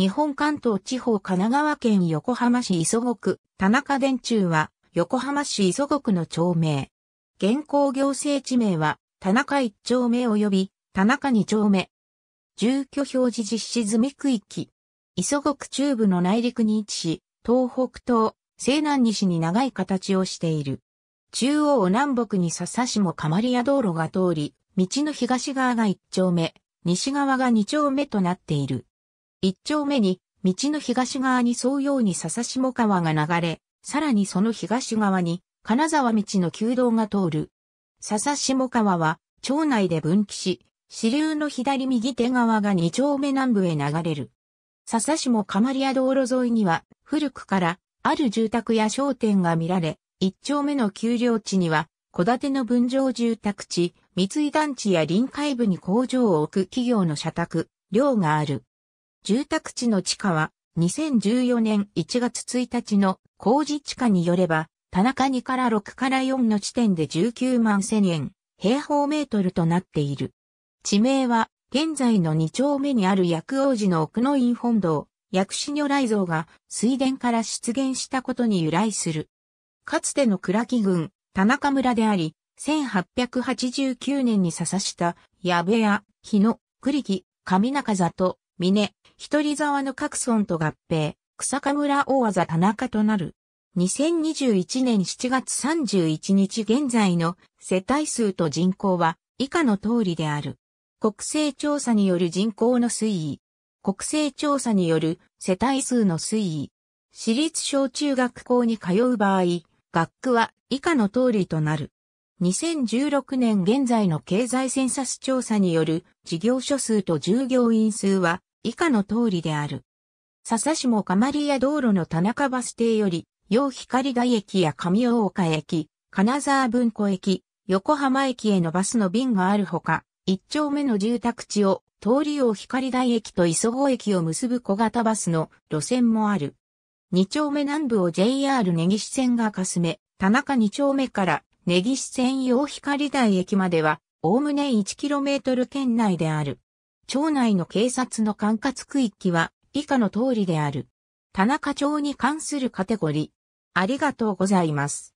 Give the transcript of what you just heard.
日本関東地方神奈川県横浜市磯子区、田中電柱は、横浜市磯子区の町名。現行行政地名は、田中一丁目及び、田中二丁目。住居表示実施済み区域。磯子区中部の内陸に位置し、東北東、西南西に長い形をしている。中央南北に笹市もり屋道路が通り、道の東側が一丁目、西側が二丁目となっている。一丁目に、道の東側に沿うように笹下川が流れ、さらにその東側に、金沢道の旧道が通る。笹下川は、町内で分岐し、支流の左右手側が二丁目南部へ流れる。笹下鎌利屋道路沿いには、古くから、ある住宅や商店が見られ、一丁目の丘陵地には、戸建ての分譲住宅地、三井団地や臨海部に工場を置く企業の社宅、寮がある。住宅地の地価は2014年1月1日の工事地価によれば、田中2から6から4の地点で19万1000円、平方メートルとなっている。地名は、現在の2丁目にある薬王寺の奥の院本堂、薬師如来像が水田から出現したことに由来する。かつての倉木郡、田中村であり、1889年に刺した、矢部屋、日野、栗木、上中里、峰、一人沢の各村と合併、草加村大技田中となる。2021年7月31日現在の世帯数と人口は以下の通りである。国勢調査による人口の推移。国勢調査による世帯数の推移。私立小中学校に通う場合、学区は以下の通りとなる。2016年現在の経済センサス調査による事業所数と従業員数は以下の通りである。笹下釜利谷道路の田中バス停より、陽光台駅や上大岡駅、金沢文庫駅、横浜駅へのバスの便があるほか、一丁目の住宅地を通り洋光台駅と磯子駅を結ぶ小型バスの路線もある。二丁目南部を JR 根岸線がかすめ、田中二丁目から根岸線洋光台駅までは、おおむね 1km 圏内である。町内の警察の管轄区域は以下の通りである。田中町に関するカテゴリー。ありがとうございます。